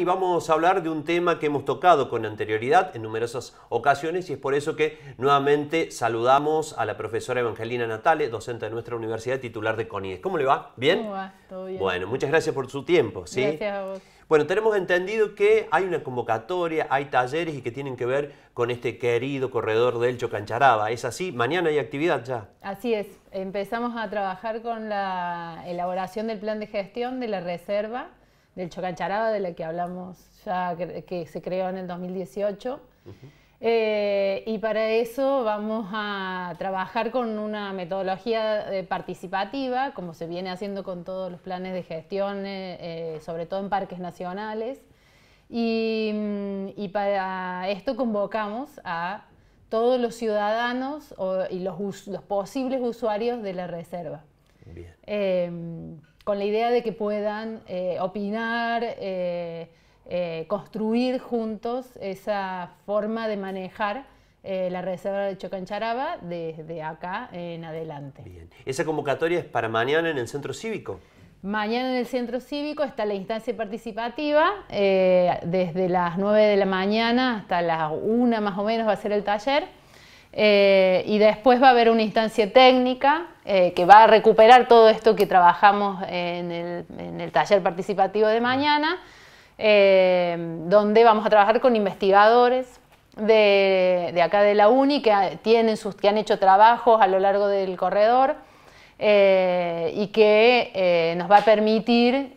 y vamos a hablar de un tema que hemos tocado con anterioridad en numerosas ocasiones y es por eso que nuevamente saludamos a la profesora Evangelina Natale, docente de nuestra universidad titular de CONIES. ¿Cómo le va? ¿Bien? bien. Bueno, muchas gracias por su tiempo. ¿sí? Gracias a vos. Bueno, tenemos entendido que hay una convocatoria, hay talleres y que tienen que ver con este querido corredor del Chocancharaba. ¿Es así? ¿Mañana hay actividad ya? Así es. Empezamos a trabajar con la elaboración del plan de gestión de la reserva del Chocancharaba, de la que hablamos ya, que, se creó en el 2018. Eh, y para eso vamos a trabajar con una metodología eh, participativa, como se viene haciendo con todos los planes de gestión, eh, sobre todo en parques nacionales. Mm, y, para esto convocamos a todos los ciudadanos y los, los, posibles usuarios de la reserva. Em, con la idea de que puedan eh, opinar, eh, eh, construir juntos esa forma de manejar la reserva de Chocancharaba desde acá en adelante. Bien. ¿Esa convocatoria es para mañana en el Centro Cívico? Mañana en el Centro Cívico está la instancia participativa, desde las 9 de la mañana hasta las 1 más o menos va a ser el taller. Eh, y después va a haber una instancia técnica eh, que va a recuperar todo esto que trabajamos en el, taller participativo de mañana, eh, donde vamos a trabajar con investigadores de, acá de la UNI que, tienen sus, que han hecho trabajos a lo largo del corredor y que nos va a permitir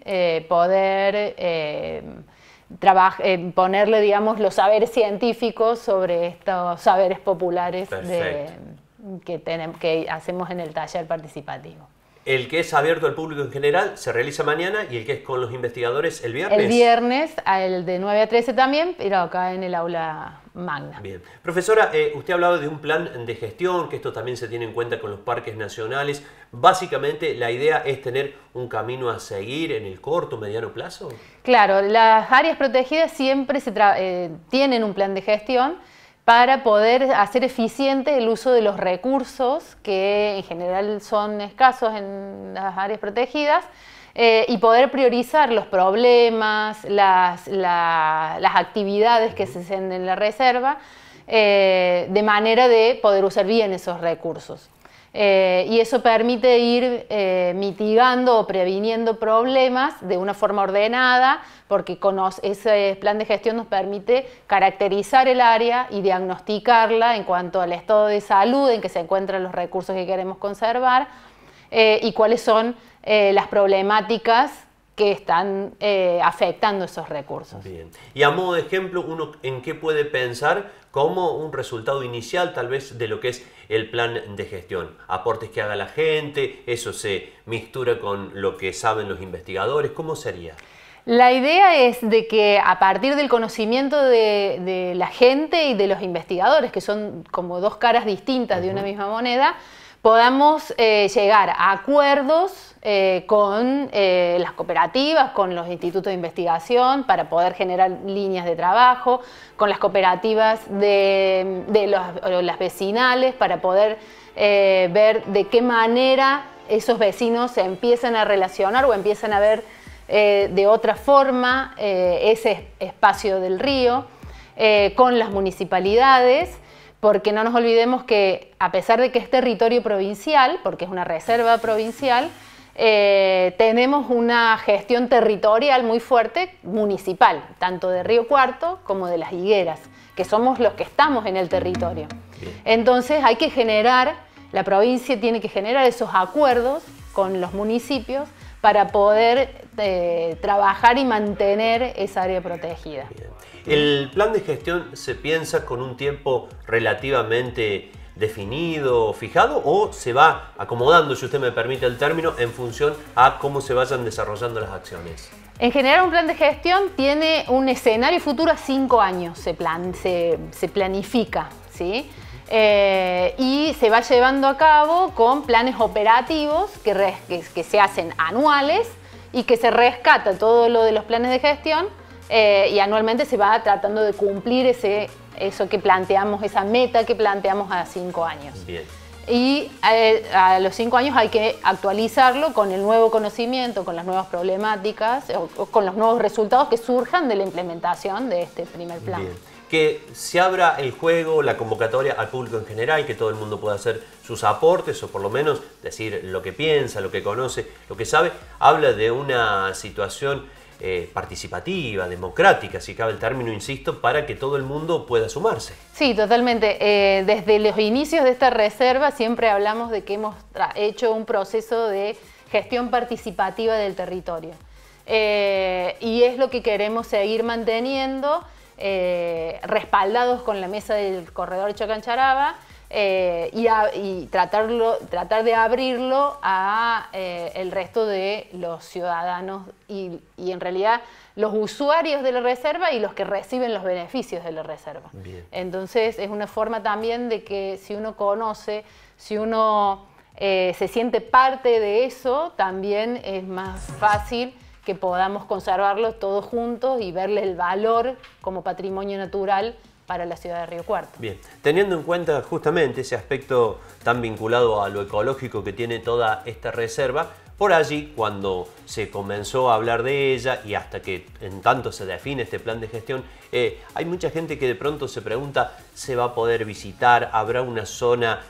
poder en ponerle, digamos, los saberes científicos sobre estos saberes populares que, que hacemos en el taller participativo. El que es abierto al público en general se realiza mañana y el que es con los investigadores el viernes. El viernes, el de 9 a 13 también, pero acá en el aula magna. Bien. Profesora, eh, usted ha hablado de un plan de gestión, que esto también se tiene en cuenta con los parques nacionales. Básicamente, la idea es tener un camino a seguir en el corto, mediano plazo. Claro, las áreas protegidas siempre se eh, tienen un plan de gestión para poder hacer eficiente el uso de los recursos que en general son escasos en las áreas protegidas eh, y poder priorizar los problemas, las, actividades que se hacen en la reserva eh, de manera de poder usar bien esos recursos. Eh, y eso permite ir eh, mitigando o previniendo problemas de una forma ordenada, porque con ese plan de gestión nos permite caracterizar el área y diagnosticarla en cuanto al estado de salud en que se encuentran los recursos que queremos conservar eh, y cuáles son las problemáticas que están afectando esos recursos. Bien. Y a modo de ejemplo, uno en qué puede pensar como un resultado inicial tal vez de lo que es el plan de gestión. Aportes que haga la gente, eso se mistura con lo que saben los investigadores, ¿cómo sería? La idea es de que a partir del conocimiento de, la gente y de los investigadores, que son como dos caras distintas de una misma moneda, podamos eh, llegar a acuerdos eh, con eh, las cooperativas, con los institutos de investigación, para poder generar líneas de trabajo, con las cooperativas de, las vecinales, para poder ver de qué manera esos vecinos se empiezan a relacionar o empiezan a ver de otra forma ese espacio del río, con las municipalidades porque no nos olvidemos que a pesar de que es territorio provincial, porque es una reserva provincial, eh, tenemos una gestión territorial muy fuerte municipal, tanto de Río Cuarto como de las higueras, que somos los que estamos en el territorio. Entonces hay que generar, la provincia tiene que generar esos acuerdos con los municipios para poder de trabajar y mantener esa área protegida. ¿El plan de gestión se piensa con un tiempo relativamente definido, fijado, o se va acomodando, si usted me permite el término, en función a cómo se vayan desarrollando las acciones? En general, un plan de gestión tiene un escenario futuro a cinco años, se, planifica, eh, y se va llevando a cabo con planes operativos que se hacen anuales y que se rescata todo lo de los planes de gestión eh, y anualmente se va tratando de cumplir ese, eso que planteamos, esa meta que planteamos a cinco años. Y eh, a, los cinco años hay que actualizarlo con el nuevo conocimiento, con las nuevas problemáticas con los nuevos resultados que surjan de la implementación de este primer plan que se abra el juego, la convocatoria al público en general, que todo el mundo pueda hacer sus aportes o por lo menos decir lo que piensa, lo que conoce, lo que sabe. Habla de una situación eh, participativa, democrática, si cabe el término, insisto, para que todo el mundo pueda sumarse. Sí, totalmente. Eh, desde los inicios de esta reserva siempre hablamos de que hemos hecho un proceso de gestión participativa del territorio. Eh, y es lo que queremos seguir manteniendo eh, respaldados con la mesa del corredor Chocancharaba eh, y, tratarlo, tratar de abrirlo a eh, el resto de los ciudadanos y, en realidad los usuarios de la reserva y los que reciben los beneficios de la reserva. Entonces es una forma también de que si uno conoce, si uno se siente parte de eso, también es más fácil que podamos conservarlo todos juntos y verle el valor como patrimonio natural para la ciudad de Río Cuarto. Bien, teniendo en cuenta justamente ese aspecto tan vinculado a lo ecológico que tiene toda esta reserva, por allí, cuando se comenzó a hablar de ella y hasta que en tanto se define este plan de gestión, eh, hay mucha gente que de pronto se pregunta, ¿se va a poder visitar? ¿Habrá una zona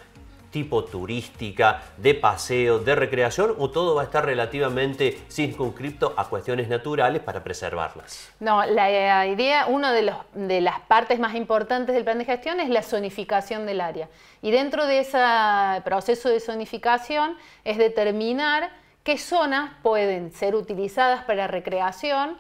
tipo turística, de paseo, de recreación o todo va a estar relativamente circunscripto a cuestiones naturales para preservarlas? No, la idea, una de, las partes más importantes del plan de gestión es la zonificación del área. Y dentro de ese proceso de zonificación es determinar qué zonas pueden ser utilizadas para recreación,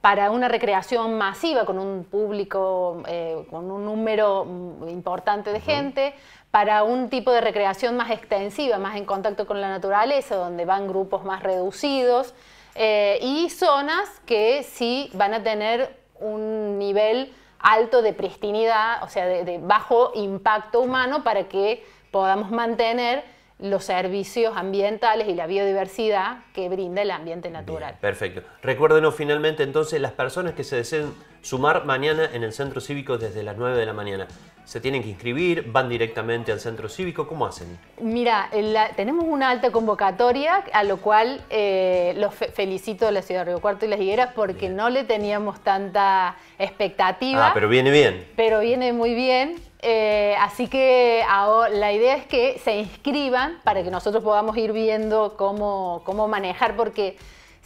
para una recreación masiva con un público, eh, con un número mm, importante de gente, para un tipo de recreación más extensiva, más en contacto con la naturaleza, donde van grupos más reducidos, eh, y zonas que sí van a tener un nivel alto de pristinidad, o sea, de bajo impacto humano para que podamos mantener los servicios ambientales y la biodiversidad que brinda el ambiente natural. perfecto. Recuérdenos finalmente entonces las personas que se deseen sumar mañana en el centro cívico desde las 9 de la mañana. ¿Se tienen que inscribir? ¿Van directamente al centro cívico? ¿Cómo hacen? Mira, tenemos una alta convocatoria, a lo cual eh, los felicito a la ciudad de Río Cuarto y las Higueras porque no le teníamos tanta expectativa. Ah, pero viene bien. Pero viene muy bien. Eh, así que la idea es que se inscriban para que nosotros podamos ir viendo cómo, manejar, porque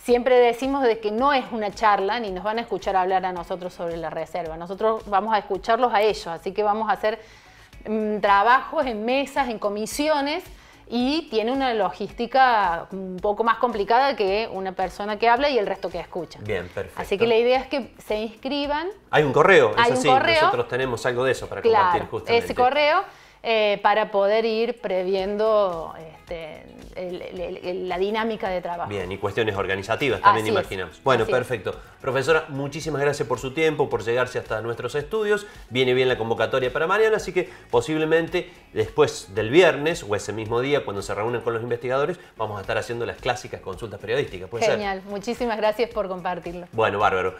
siempre decimos de que no es una charla ni nos van a escuchar hablar a nosotros sobre la reserva. Nosotros vamos a escucharlos a ellos, así que vamos a hacer mm, trabajos en mesas, en comisiones y tiene una logística un poco más complicada que una persona que habla y el resto que escucha. Bien, perfecto. Así que la idea es que se inscriban. Hay un correo, es Hay así, nosotros tenemos algo de eso para compartir justamente. Ese correo eh, para poder ir previendo este, la dinámica de trabajo. Bien, y cuestiones organizativas también imaginamos. Bueno, perfecto. Profesora, muchísimas gracias por su tiempo, por llegarse hasta nuestros estudios. Viene bien la convocatoria para Mariana, así que posiblemente después del viernes o ese mismo día, cuando se reúnen con los investigadores, vamos a estar haciendo las clásicas consultas periodísticas. Genial, muchísimas gracias por compartirlo. Bueno, bárbaro.